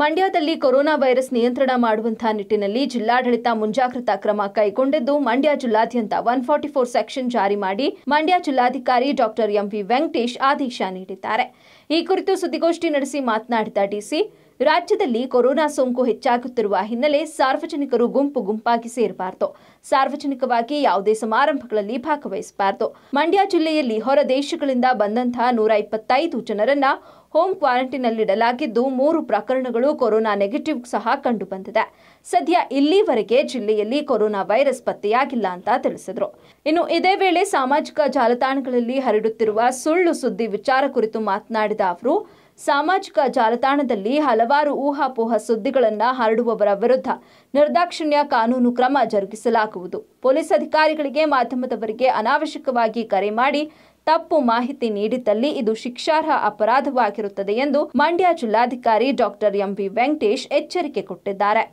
ಮಂಡ್ಯದಲ್ಲಿ corona virus ನಿಯಂತ್ರಣ ಮಾಡುವಂತಹ ನಿಟ್ಟಿನಲ್ಲಿ ಜಿಲ್ಲಾಡಳಿತ ಮುಂಜಾಗ್ರತಾ ಕ್ರಮ ಕೈಗೊಂಡಿದ್ದು ಮಂಡ್ಯ ಜಿಲ್ಲಾದ್ಯಂತ ಒನ್ ಫಾರ್ಟಿ ಫೋರ್ ಸೆಕ್ಷನ್ ಜಾರಿ ಮಾಡಿ ಮಂಡ್ಯ ಜಿಲ್ಲಾಧಿಕಾರಿ ಡಾಕ್ಟರ್ ಎಂವಿ ವೆಂಕಟೇಶ್ ಆದೇಶ ನೀಡಿದ್ದಾರೆ ಈ ಕುರಿತು ಸುದ್ದಿಗೋಷ್ಠಿ ನಡೆಸಿ ಮಾತನಾಡಿದ ಡಿಸಿ ರಾಜ್ಯದಲ್ಲಿ ಕೊರೋನಾ ಸೋಂಕು ಹೆಚ್ಚಾಗುತ್ತಿರುವ ಹಿನ್ನೆಲೆ ಸಾರ್ವಜನಿಕರು ಗುಂಪು ಗುಂಪಾಗಿ ಸೇರಬಾರದು ಸಾರ್ವಜನಿಕವಾಗಿ ಯಾವುದೇ ಸಮಾರಂಭಗಳಲ್ಲಿ ಭಾಗವಹಿಸಬಾರದು ಮಂಡ್ಯ ಜಿಲ್ಲೆಯಲ್ಲಿ ಹೊರ ದೇಶಗಳಿಂದ ಬಂದಂತಹ ನೂರ ಇಪ್ಪತ್ತೈದು ಜನರನ್ನ ಹೋಮ್ ಕ್ವಾರಂಟೈನ್ನಲ್ಲಿಡಲಾಗಿದ್ದು ಮೂರು ಪ್ರಕರಣಗಳು ಕೊರೋನಾ ನೆಗೆಟಿವ್ ಸಹ ಕಂಡುಬಂದಿದೆ ಸದ್ಯ ಇಲ್ಲಿವರೆಗೆ ಜಿಲ್ಲೆಯಲ್ಲಿ ಕೊರೋನಾ ವೈರಸ್ ಪತ್ತೆಯಾಗಿಲ್ಲ ಅಂತ ತಿಳಿಸಿದರು ಇನ್ನು ಇದೇ ವೇಳೆ ಸಾಮಾಜಿಕ ಜಾಲತಾಣಗಳಲ್ಲಿ ಹರಡುತ್ತಿರುವ ಸುಳ್ಳು ಸುದ್ದಿ ವಿಚಾರ ಕುರಿತು ಮಾತನಾಡಿದ ಅವರು ಸಾಮಾಜಿಕ ಜಾಲತಾಣದಲ್ಲಿ ಹಲವಾರು ಊಹಾಪೋಹ ಸುದ್ದಿಗಳನ್ನು ಹರಡುವವರ ವಿರುದ್ಧ ನಿರ್ದಾಕ್ಷಿಣ್ಯ ಕಾನೂನು ಕ್ರಮ ಜರುಗಿಸಲಾಗುವುದು ಪೊಲೀಸ್ ಅಧಿಕಾರಿಗಳಿಗೆ ಮಾಧ್ಯಮದವರಿಗೆ ಅನಾವಶ್ಯಕವಾಗಿ ಕರೆ ಮಾಡಿ ತಪ್ಪು ಮಾಹಿತಿ ನೀಡಿದ್ದಲ್ಲಿ ಇದು ಶಿಕ್ಷಾರ್ಹ ಅಪರಾಧವಾಗಿರುತ್ತದೆ ಎಂದು ಮಂಡ್ಯ ಜಿಲ್ಲಾಧಿಕಾರಿ ಡಾಕ್ಟರ್ ಎಂವಿ ವೆಂಕಟೇಶ್ ಎಚ್ಚರಿಕೆ ಕೊಟ್ಟಿದ್ದಾರೆ